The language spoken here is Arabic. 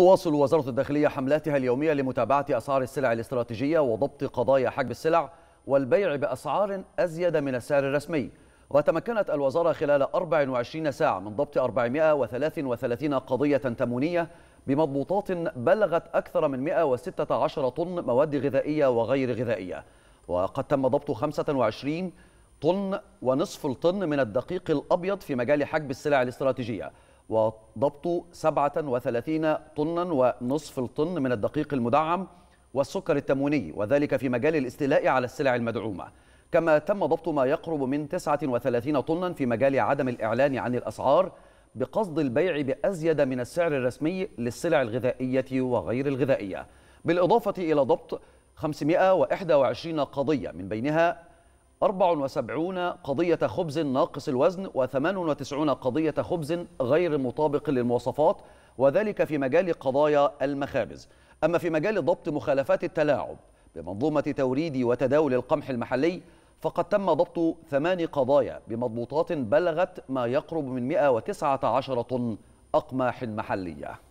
تواصل وزارة الداخلية حملاتها اليومية لمتابعة أسعار السلع الاستراتيجية وضبط قضايا حجب السلع والبيع بأسعار أزيد من السعر الرسمي وتمكنت الوزارة خلال 24 ساعة من ضبط 433 قضية تمونية بمضبوطات بلغت أكثر من 116 طن مواد غذائية وغير غذائية وقد تم ضبط 25 طن ونصف الطن من الدقيق الأبيض في مجال حجب السلع الاستراتيجية وضبط 37 طنا ونصف الطن من الدقيق المدعم والسكر التمويني وذلك في مجال الاستيلاء على السلع المدعومة كما تم ضبط ما يقرب من 39 طنا في مجال عدم الإعلان عن الأسعار بقصد البيع بأزيد من السعر الرسمي للسلع الغذائية وغير الغذائية بالإضافة إلى ضبط 521 قضية من بينها 74 قضية خبز ناقص الوزن و98 قضية خبز غير مطابق للمواصفات وذلك في مجال قضايا المخابز أما في مجال ضبط مخالفات التلاعب بمنظومة توريد وتداول القمح المحلي فقد تم ضبط ثمان قضايا بمضبوطات بلغت ما يقرب من 119 طن أقماح محلية